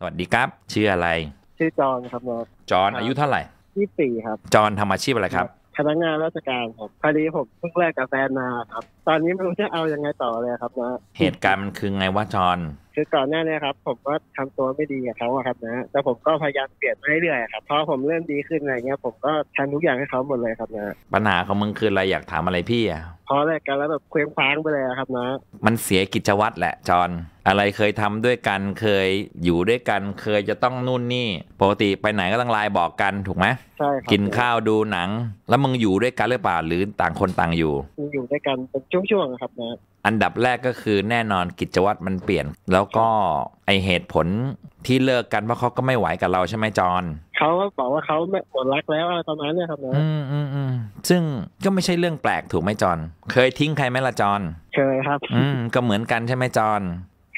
สวัสดีครับชื่ออะไร ชื่อจอน ครับนอจอน อายุเท่าไหร่ยี่สี่ครับจอนทำอาชีพอะไรครับ พนักงานราชการครับพอดีผมเพิ่งแลกกับแฟนมาครับตอนนี้ไม่รู้จะเอายังไงต่อเลยครับนะ เหตุการณ์มันคือไงว่าจอนคือก่อนหน้านี้ครับ ผมก็ทำตัวไม่ดีกับเขาครับนะแต่ผมก็พยายามเปลี่ยนเรื่อยๆครับพอผมเริ่มดีขึ้นอะไรเงี้ยผมก็ทำทุกอย่างให้เขาหมดเลยครับนะปัญหาของมึงคืออะไรอยากถามอะไรพี่อ่ะพอแรกกันแล้วแบบเคว้งคว้างไปเลยครับนะมันเสียกิจวัตรแหละจอนอะไรเคยทำด้วยกันเคยอยู่ด้วยกันเคยจะต้องนู่นนี่ปกติไปไหนก็ต้องไลน์บอกกันถูกไหมใช่ครับกินข้าวดูหนัง แล้วมึงอยู่ด้วยกันหรือเปล่าหรือต่างคนต่างอยู่อยู่ด้วยกันเป็นช่วงๆครับนะอันดับแรกก็คือแน่นอนกิจวัตรมันเปลี่ยนแล้วก็ไอเหตุผลที่เลิกกันเพราะเขาก็ไม่ไหวกับเราใช่ไหมจอนเขาก็บอกว่าเขาไม่หมดรักแล้วอะไรประมาณนี้ครับนะอืมอืมอืมซึ่งก็ไม่ใช่เรื่องแปลกถูกไหมจอนเคยทิ้งใครไหมล่ะจอนเคยครับ อืมก็เหมือนกันใช่ไหมจอน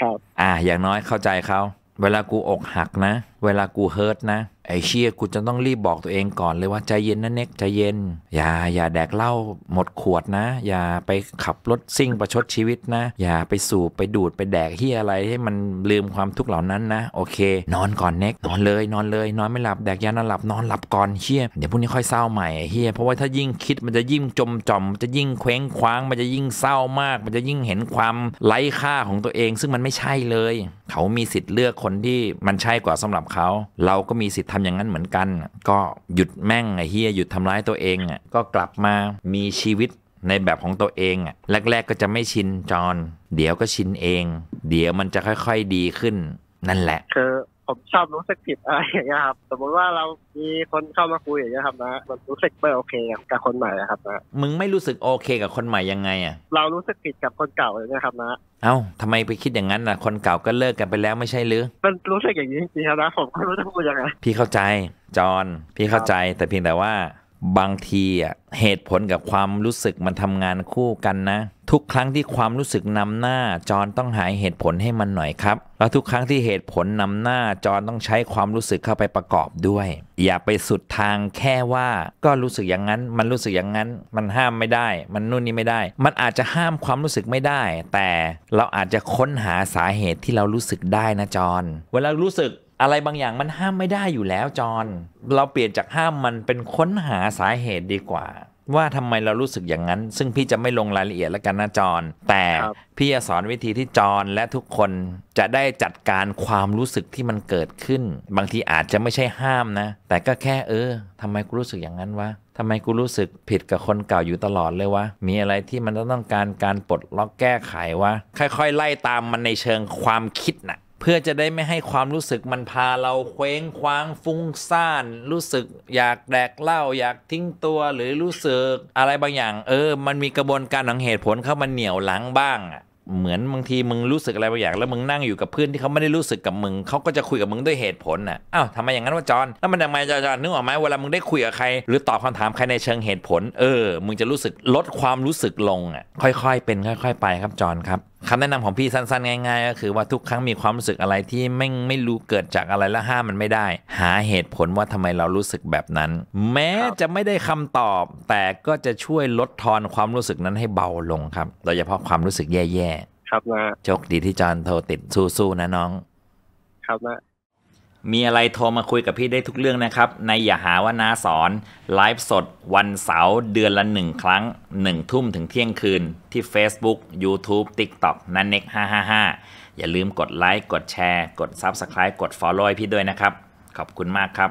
ครับอ่าอย่างน้อยเข้าใจเขา เวลากูอกหักนะเวลากูเฮิร์ตนะไอเชียกูจะต้องรีบ บอกตัวเองก่อนเลยว่าใจเย็นนะ เน็กใจเย็น อย่าอย่าแดกเหล้าหมดขวดนะ อย่าไปขับรถซิ่งประชดชีวิตนะ อย่าไปสูบไปดูดไปแดกเฮียอะไรให้มันลืมความทุกข์เหล่านั้นนะโอเค นอนก่อนเน็กนอนเลย นอนเลยนอนไม่หลับแดกยานอนหลับนอนหลับก่อนเชียเดี๋ยวพรุ่งนี้ค่อยเศร้าใหม่เฮียเพราะว่าถ้ายิ่งคิดมันจะยิ่งจมจอมจะยิ่งเคว้งคว้างมันจะยิ่งเศร้ามาก มันจะยิ่งเห็นความไร้ค่าของตัวเอง ซึ่งมันไม่ใช่เลย เขามีสิทธิ์เลือกคนที่มันใช่กว่าสำหรับเขาเราก็มีสิทธิ์ทำอย่างนั้นเหมือนกัน ก็หยุดแม่งไอ้เฮียหยุดทำร้ายตัวเองอ่ะ ก็กลับมามีชีวิตในแบบของตัวเองอ่ะ แรก ๆก็จะไม่ชินจอนเดี๋ยวก็ชินเอง เดี๋ยวมันจะค่อยๆดีขึ้นนั่นแหละคืผมชอบรู้สึกผิดอะไรอย่างเงี้ยครับสมมติว่าเรามีคนเข้ามาคุยอย่างเงี้ยครับนะมันรู้สึกไม่โอเคกับคนใหม่ครับนะมึงไม่รู้สึกโอเค กับคนใหม่ยังไงอ่ะเรารู้สึกผิดกับคนเก่าอย่างเงี้ยครับนะเอ้าทำไมไปคิดอย่างนั้นอ่ะคนเก่าก็เลิกกันไปแล้วไม่ใช่หรือ มันรู้สึกอย่างนี้จริงครับนะผมก็รู้สึกอย่างไงพี่เข้าใจจอนพี่เข้าใจ แต่เพียงแต่ว่าบางทีอ่ะเหตุผลกับความรู้สึกมันทำงานคู่กันนะ ทุกครั้งที่ความรู้สึกนำหน้าจอนต้องหายเหตุผลให้มันหน่อยครับแล้วทุกครั้งที่เหตุผลนำหน้าจอนต้องใช้ความรู้สึกเข้าไปประกอบด้วย อย่าไปสุดทางแค่ว่าก็รู้สึกอย่างนั้น มันรู้สึกอย่างนั้น มันห้ามไม่ได้ มันนู่นนี่ไม่ได้ มันอาจจะห้ามความรู้สึกไม่ได้ แต่เราอาจจะค้นหาสาเหตุที่เรารู้สึกได้นะจอนเวลารู้สึกอะไรบางอย่างมันห้ามไม่ได้อยู่แล้วจอนเราเปลี่ยนจากห้ามมันเป็นค้นหาสาเหตุดีกว่า ว่าทำไมเรารู้สึกอย่างนั้น ซึ่งพี่จะไม่ลงรายละเอียดแล้วกันนะจอนแต่พี่จะสอนวิธีที่จอนและทุกคนจะได้จัดการความรู้สึกที่มันเกิดขึ้น บางทีอาจจะไม่ใช่ห้ามนะ แต่ก็แค่เออทำไมกูรู้สึกอย่างนั้นวะทำไมกูรู้สึกผิดกับคนเก่าอยู่ตลอดเลยวะมีอะไรที่มันต้องการการปลดล็อกแก้ไขวะค่อยๆ ไล่ตามมันในเชิงความคิดนะ่ะเพื่อจะได้ไม่ให้ความรู้สึกมันพาเราเคว้งคว้างฟุ้งซ่านรู้สึกอยากแดกเหล้าอยากทิ้งตัวหรือรู้สึกอะไรบางอย่าง เออ มันมีกระบวนการของเหตุผลเข้ามาเหนี่ยวหลังบ้างเหมือนบางทีมึงรู้สึกอะไรบางอย่างแล้วมึงนั่งอยู่กับเพื่อนที่เขาไม่ได้รู้สึกกับมึงเขาก็จะคุยกับมึงด้วยเหตุผลน่ะอ้าวทำไมอย่างนั้นวะจอนแล้วมันทำไมจอนนึกออกไหมเวลามึงได้คุยกับใครหรือตอบคำถามใครในเชิงเหตุผล เออ มึงจะรู้สึกลดความรู้สึกลงอ่ะค่อยๆเป็นค่อย ๆ ไปครับจอนครับคำแนะนำของพี่สั้นๆ ง่ายๆ ก็คือว่าทุกครั้งมีความรู้สึกอะไรที่ไม่ไม่รู้เกิดจากอะไรและห้ามมันไม่ได้ หาเหตุผลว่าทำไมเรารู้สึกแบบนั้น แม้จะไม่ได้คำตอบ แต่ก็จะช่วยลดทอนความรู้สึกนั้นให้เบาลงครับโดยเฉพาะความรู้สึกแย่ๆ ครับนะโชคดีที่จอนโทรติดสู้ๆนะน้อง ครับนะมีอะไรโทรมาคุยกับพี่ได้ทุกเรื่องนะครับ ในอย่าหาว่านาสอน ไลฟ์สด วันเสาร์เดือนละหนึ่งครั้งหนึ่งทุ่มถึงเที่ยงคืนที่ Facebook YouTube TikTok นันเน็ก 555 อย่าลืมกดไลค์กดแชร์ กด Subscribe กด Follow พี่ด้วยนะครับ ขอบคุณมากครับ